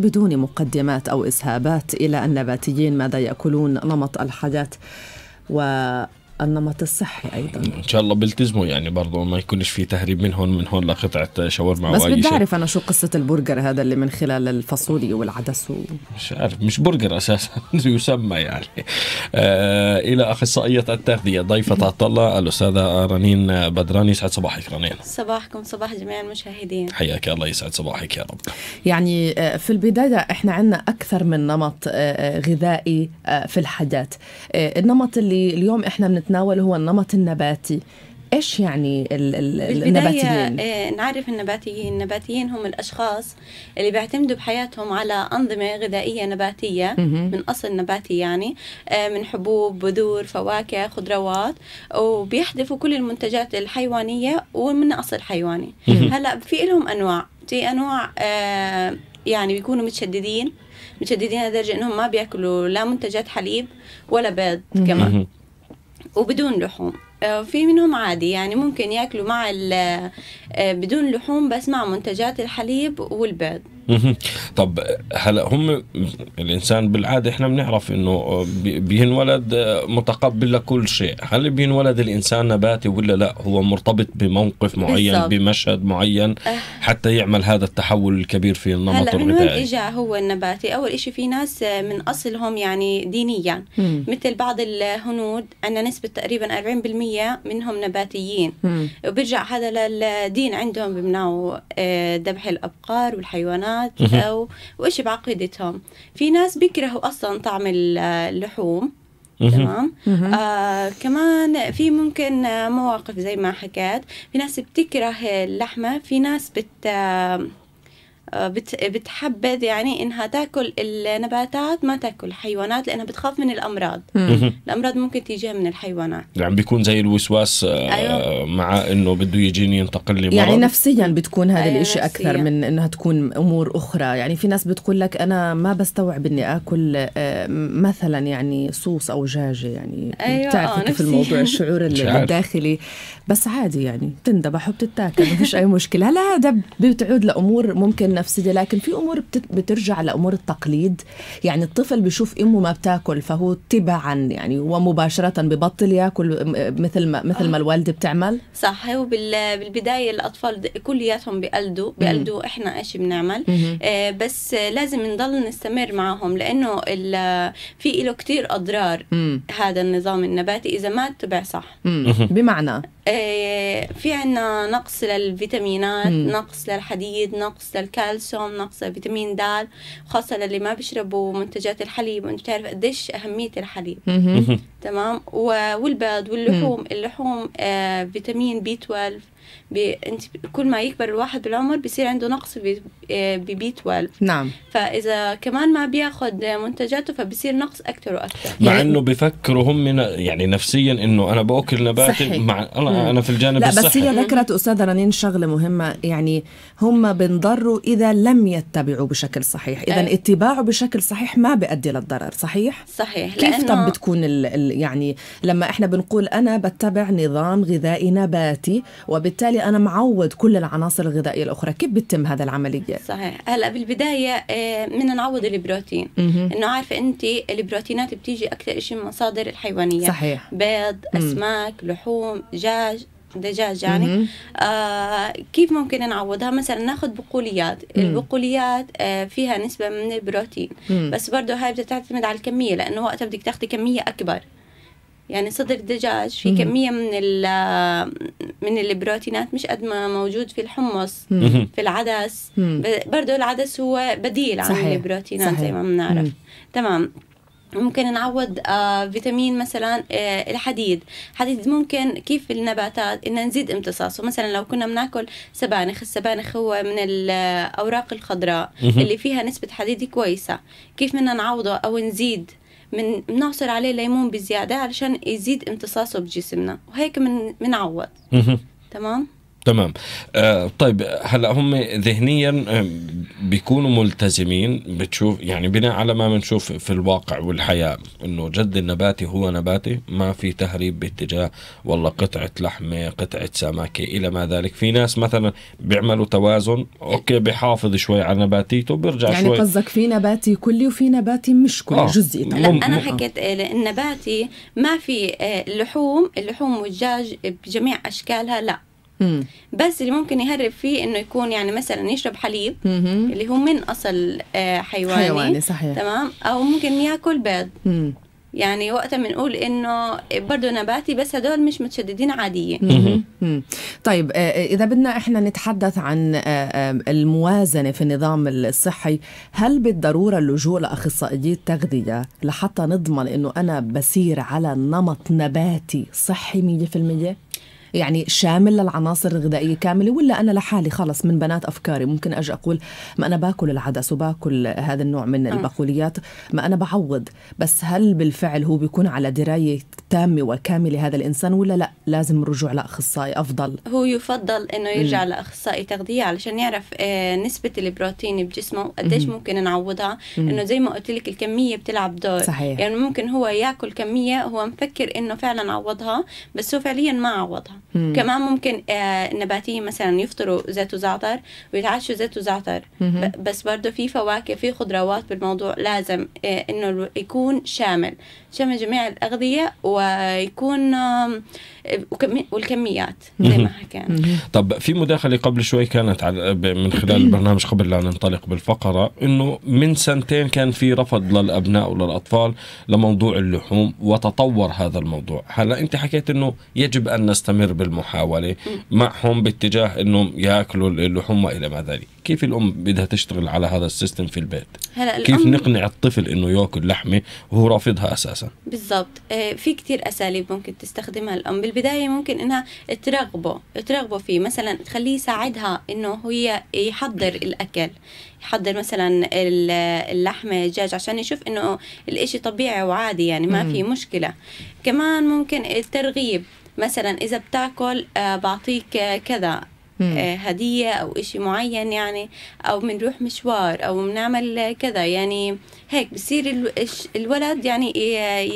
بدون مقدمات أو إسهابات إلى النباتيين ماذا يأكلون نمط الحياة و النمط الصحي ايضا ان شاء الله بيلتزموا يعني برضه ما يكونش في تهريب من هون من هون لقطعه شاورما بس بدي اعرف انا شو قصه البرجر هذا اللي من خلال الفاصوليا والعدس و... مش عارف مش برجر اساسا يسمى يعني آه الى اخصائيه التغذيه ضيفه عطلة الاستاذه رنين بدران يسعد صباحك رنين صباحكم صباح جميع المشاهدين حياك الله يسعد صباحك يا رب يعني آه، في البدايه احنا عندنا اكثر من نمط آه، آه، غذائي في الحاجات النمط اللي اليوم احنا بنت نتناوله هو النمط النباتي ايش يعني النباتيين؟ إيه نعرف النباتيين، النباتيين هم الاشخاص اللي بيعتمدوا بحياتهم على انظمه غذائيه نباتيه من اصل نباتي يعني آه، من حبوب، بذور، فواكه، خضروات وبيحذفوا كل المنتجات الحيوانيه ومن اصل حيواني. هلا في لهم انواع، في انواع آه، يعني بيكونوا متشددين متشددين لدرجه انهم ما بياكلوا لا منتجات حليب ولا بيض كمان. وبدون لحوم آه، في منهم عادي يعني ممكن ياكلوا مع آه، بدون لحوم بس مع منتجات الحليب والبيض طب هلا هم الانسان بالعاده احنا بنعرف انه بينولد متقبل لكل شيء، هل بينولد الانسان نباتي ولا لا؟ هو مرتبط بموقف معين بالزبط. بمشهد معين أه. حتى يعمل هذا التحول الكبير في النمط هلا الغذائي. من وين اجى هو النباتي؟ اول شيء في ناس من اصلهم يعني دينيا مم. مثل بعض الهنود عندنا نسبه تقريبا 40% منهم نباتيين وبيرجع وبرجع هذا للدين عندهم بمنعوا آه، ذبح الابقار والحيوانات الحيوانات أو وإيش بعقيدتهم في ناس بيكرهوا أصلا طعم اللحوم تمام آه كمان في ممكن مواقف زي ما حكيت في ناس بتكره اللحمة في ناس بت آه آه، بتحبذ يعني انها تاكل النباتات ما تاكل الحيوانات لانها بتخاف من الامراض الامراض ممكن تيجيها من الحيوانات يعني بيكون زي الوسواس آه، أيوة. مع انه بده يجيني ينتقل لي يعني مرض يعني نفسيا بتكون هذا أيوة الشيء اكثر من انها تكون امور اخرى يعني في ناس بتقول لك انا ما بستوعب اني اكل آه، مثلا يعني صوص او جاجه يعني أيوة بتعرفي كيف الموضوع الشعور الداخلي بس عادي يعني بتندبح وبتتاكل ما فيش اي مشكله هلا هذا بتعود لامور ممكن النفسيه لكن في امور بترجع لامور التقليد يعني الطفل بيشوف امه ما بتاكل فهو تبعا يعني ومباشره ببطل ياكل مثل ما مثل ما آه. الوالده بتعمل صح هو بالبدايه الاطفال كلياتهم بقلدوا بقلدوا احنا ايش بنعمل آه بس لازم نضل نستمر معهم لانه في له كثير اضرار مم. هذا النظام النباتي اذا ما اتبع صح مم. بمعنى إيه، في عنا نقص للفيتامينات مم. نقص للحديد نقص للكالسيوم نقص لفيتامين د خاصة للي ما بيشربوا منتجات الحليب وانت تعرف قديش أهمية الحليب تمام والبيض واللحوم اللحوم آه فيتامين بي 12 بي انت كل ما يكبر الواحد بالعمر بيصير عنده نقص بي بي 12 نعم فاذا كمان ما بياخذ منتجاته فبيصير نقص اكثر واكثر مع يعني انه بفكروا هم يعني نفسيا انه انا باكل نباتي مع انا انا في الجانب لا الصحي بس هي ذكرت استاذه رنين شغله مهمه يعني هم بنضروا اذا لم يتبعوا بشكل صحيح اذا أه. اتباعه بشكل صحيح ما بيؤدي للضرر صحيح صحيح كيف لأنه... طب بتكون ال... ال... يعني لما احنا بنقول انا بتبع نظام غذائي نباتي وب فبالتالي انا معوض كل العناصر الغذائيه الاخرى كيف بتتم هذا العمليه صحيح هلا بالبدايه بدنا آه، نعوض البروتين انه عارفه انت البروتينات بتيجي اكثر شيء من مصادر الحيوانيه صحيح بيض اسماك لحوم دجاج دجاج يعني آه كيف ممكن نعوضها مثلا ناخذ بقوليات مم. البقوليات آه فيها نسبه من البروتين مم. بس برضه هاي بتعتمد على الكميه لانه وقتها بدك تاخذي كميه اكبر يعني صدر الدجاج في كمية من من البروتينات مش قد ما موجود في الحمص في العدس برضه برضو العدس هو بديل عن صحيح. البروتينات صحيح. زي ما بنعرف تمام ممكن نعوض آه فيتامين مثلا آه الحديد حديد ممكن كيف النباتات ان نزيد امتصاصه مثلا لو كنا بناكل سبانخ السبانخ هو من الاوراق الخضراء اللي فيها نسبه حديد كويسه كيف بدنا نعوضه او نزيد من بنعصر عليه ليمون بزياده علشان يزيد امتصاصه بجسمنا وهيك من بنعوض تمام تمام آه طيب هلا هم ذهنيا آه، بيكونوا ملتزمين بتشوف يعني بناء على ما بنشوف في الواقع والحياه انه جد النباتي هو نباتي ما في تهريب باتجاه والله قطعه لحمه قطعه سمكه الى ما ذلك في ناس مثلا بيعملوا توازن اوكي بحافظ شوي على نباتيته بيرجع يعني شوي يعني قصدك في نباتي كلي وفي نباتي مش كلي آه. جزئي لا انا حكيت آه، النباتي ما في آه، اللحوم اللحوم والدجاج بجميع اشكالها لا بس اللي ممكن يهرب فيه انه يكون يعني مثلا يشرب حليب مم. اللي هو من اصل آه، حيواني حيواني صحيح تمام او ممكن ياكل بيض مم. يعني وقتها بنقول انه برضه نباتي بس هدول مش متشددين عاديه طيب آه، آه، اذا بدنا احنا نتحدث عن الموازنه في النظام الصحي هل بالضروره اللجوء لاخصائيي التغذيه لحتى نضمن انه انا بسير على نمط نباتي صحي 100% يعني شامل للعناصر الغذائيه كامله ولا انا لحالي خلص من بنات افكاري ممكن اجي اقول ما انا باكل العدس وباكل هذا النوع من آه. البقوليات ما انا بعوض بس هل بالفعل هو بيكون على درايه تامه وكامله هذا الانسان ولا لا لازم رجوع لاخصائي افضل هو يفضل انه يرجع لاخصائي تغذيه علشان يعرف آه، نسبه البروتين بجسمه قديش ممكن نعوضها انه زي ما قلت لك الكميه بتلعب دور صحيح. يعني ممكن هو ياكل كميه هو مفكر انه فعلا عوضها بس هو فعليا ما عوضها مم. كمان ممكن النباتية آه، مثلا يفطروا زيت وزعتر ويتعشوا زيت وزعتر بس برضه في فواكه في خضروات بالموضوع لازم آه، انه يكون شامل شامل جميع الأغذية ويكون والكميات زي ما حكينا طب في مداخلة قبل شوي كانت من خلال البرنامج قبل لا ننطلق بالفقرة انه من سنتين كان في رفض للأبناء وللأطفال لموضوع اللحوم وتطور هذا الموضوع هلا انت حكيت انه يجب ان نستمر تستمر بالمحاولة معهم باتجاه أنهم يأكلوا اللحوم وإلى ما ذلك كيف الأم بدها تشتغل على هذا السيستم في البيت هلأ كيف نقنع الطفل أنه يأكل لحمة وهو رافضها أساسا بالضبط آه، في كتير أساليب ممكن تستخدمها الأم بالبداية ممكن أنها ترغبه ترغبه فيه مثلا تخليه يساعدها أنه هي يحضر الأكل يحضر مثلا اللحمه الدجاج عشان يشوف انه الاشي طبيعي وعادي يعني ما في مشكله كمان ممكن الترغيب مثلا إذا بتاكل آه، بعطيك آه، كذا آه، هدية أو إشي معين يعني أو بنروح مشوار أو بنعمل كذا يعني هيك بصير الولد يعني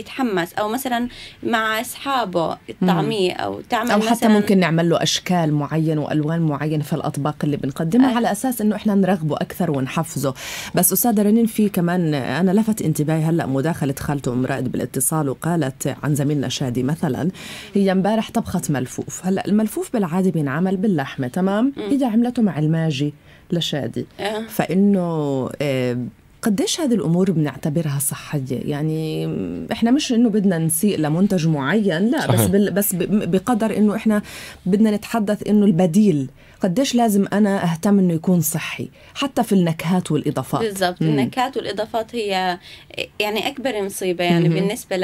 يتحمس أو مثلا مع أصحابه الطعمية أو تعمل أو حتى ممكن نعمل له أشكال معينة وألوان معينة في الأطباق اللي بنقدمها أه. على أساس إنه إحنا نرغبه أكثر ونحفزه بس أستاذة رنين في كمان أنا لفت انتباهي هلأ مداخلة خالته أم رائد بالاتصال وقالت عن زميلنا شادي مثلا هي امبارح طبخت ملفوف هلأ الملفوف بالعادة بينعمل باللحمة تمام اجى عملته مع الماجي لشادي آه. فانه آه، قديش هذه الامور بنعتبرها صحيه يعني احنا مش انه بدنا نسيء لمنتج معين لا صحيح. بس بس بقدر انه احنا بدنا نتحدث انه البديل قديش لازم انا اهتم انه يكون صحي حتى في النكهات والاضافات بالضبط النكهات والاضافات هي يعني اكبر مصيبه يعني مم. بالنسبه ل...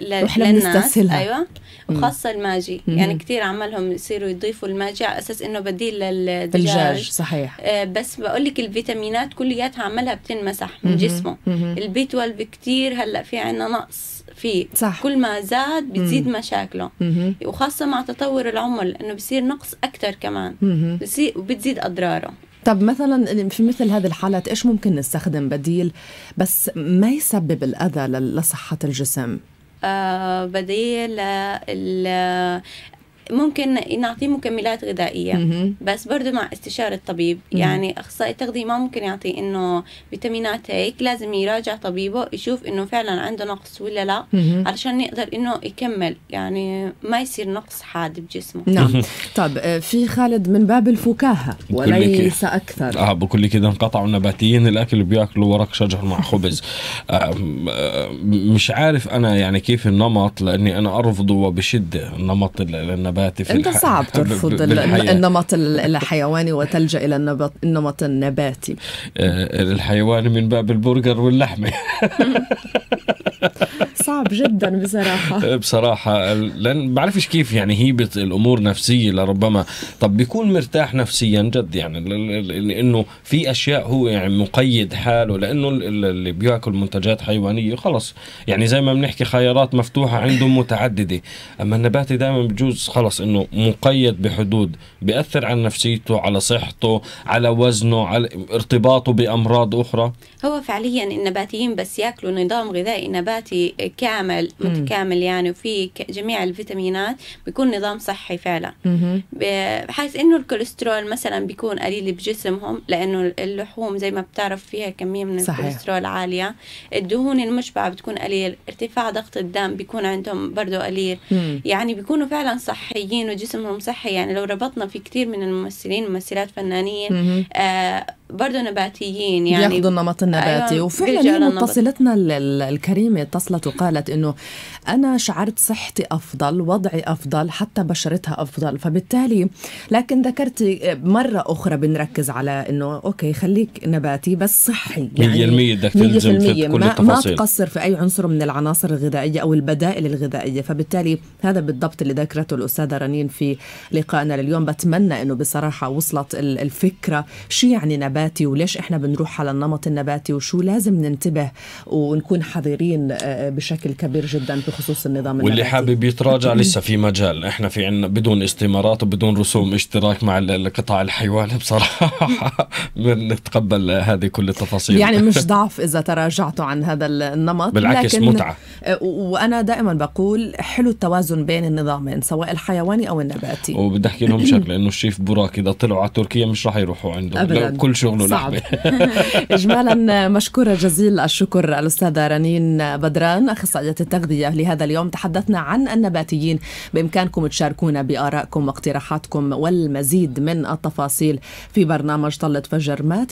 ل... للناس ايوه وخاصه الماجي مم. يعني كثير عملهم يصيروا يضيفوا الماجي على اساس انه بديل للدجاج صحيح آه، بس بقول لك الفيتامينات كلياتها عملها بت... تنمسح من جسمه البي 12 كثير هلا في عنا نقص فيه صح. كل ما زاد بتزيد مشاكله وخاصه مع تطور العمر لانه بصير نقص اكثر كمان وبتزيد اضراره طب مثلا في مثل هذه الحالات ايش ممكن نستخدم بديل بس ما يسبب الاذى لصحه الجسم آه بديل ممكن نعطيه مكملات غذائية بس برضه مع استشارة طبيب يعني أخصائي التغذية ما ممكن يعطي إنه فيتامينات هيك لازم يراجع طبيبه يشوف إنه فعلا عنده نقص ولا لا علشان يقدر إنه يكمل يعني ما يصير نقص حاد بجسمه نعم طب آه، في خالد من باب الفكاهة وليس أكثر آه بكل لك إذا انقطعوا النباتيين الأكل بياكلوا ورق شجر مع خبز آه، آه، مش عارف أنا يعني كيف النمط لأني أنا أرفضه وبشدة النمط النباتي النبات في انت الح... صعب ترفض النمط الحيواني وتلجا الى النبط... النمط النباتي آه، الحيواني من باب البرجر واللحمه صعب جدا بصراحة آه، بصراحة لأن بعرفش كيف يعني هيبة الأمور نفسية لربما طب بيكون مرتاح نفسيا جد يعني لأنه في أشياء هو يعني مقيد حاله لأنه اللي بياكل منتجات حيوانية خلص يعني زي ما بنحكي خيارات مفتوحة عنده متعددة أما النباتي دائما بجوز خلص خلص انه مقيد بحدود بياثر على نفسيته على صحته على وزنه على ارتباطه بامراض اخرى هو فعليا النباتيين بس ياكلوا نظام غذائي نباتي كامل متكامل يعني وفيه جميع الفيتامينات بيكون نظام صحي فعلا بحيث انه الكوليسترول مثلا بيكون قليل بجسمهم لانه اللحوم زي ما بتعرف فيها كميه من صحيح. الكوليسترول عاليه الدهون المشبعه بتكون قليل ارتفاع ضغط الدم بيكون عندهم برضه قليل مم. يعني بيكونوا فعلا صحي صحيين وجسمهم صحي يعني لو ربطنا في كثير من الممثلين ممثلات فنانين آه برضه نباتيين يعني ياخذوا النمط أيوة، النباتي أيوة وفعلا متصلتنا الكريمه اتصلت وقالت انه انا شعرت صحتي افضل وضعي افضل حتى بشرتها افضل فبالتالي لكن ذكرتي مره اخرى بنركز على انه اوكي خليك نباتي بس صحي يعني 100% بدك تلزم في كل التفاصيل ما تقصر في اي عنصر من العناصر الغذائيه او البدائل الغذائيه فبالتالي هذا بالضبط اللي ذكرته الاستاذه رنين في لقائنا لليوم بتمنى انه بصراحه وصلت الفكره شو يعني نباتي النباتي وليش احنا بنروح على النمط النباتي وشو لازم ننتبه ونكون حذرين آه، بشكل كبير جدا بخصوص النظام واللي النباتي واللي حابب يتراجع لسه في مجال احنا في عندنا بدون استمارات وبدون رسوم اشتراك مع القطاع الحيواني بصراحه بنتقبل هذه كل التفاصيل يعني مش ضعف اذا تراجعتوا عن هذا النمط بالعكس لكن متعه آه، وانا دائما بقول حلو التوازن بين النظامين سواء الحيواني او النباتي وبدي احكي لهم شغله انه الشيف براك اذا طلعوا على تركيا مش راح يروحوا عنده أبداً. كل شغل شغله صعب. اجمالا مشكوره جزيل الشكر الاستاذه رنين بدران اخصائيه التغذيه لهذا اليوم تحدثنا عن النباتيين بامكانكم تشاركونا بارائكم واقتراحاتكم والمزيد من التفاصيل في برنامج طلة فجر مات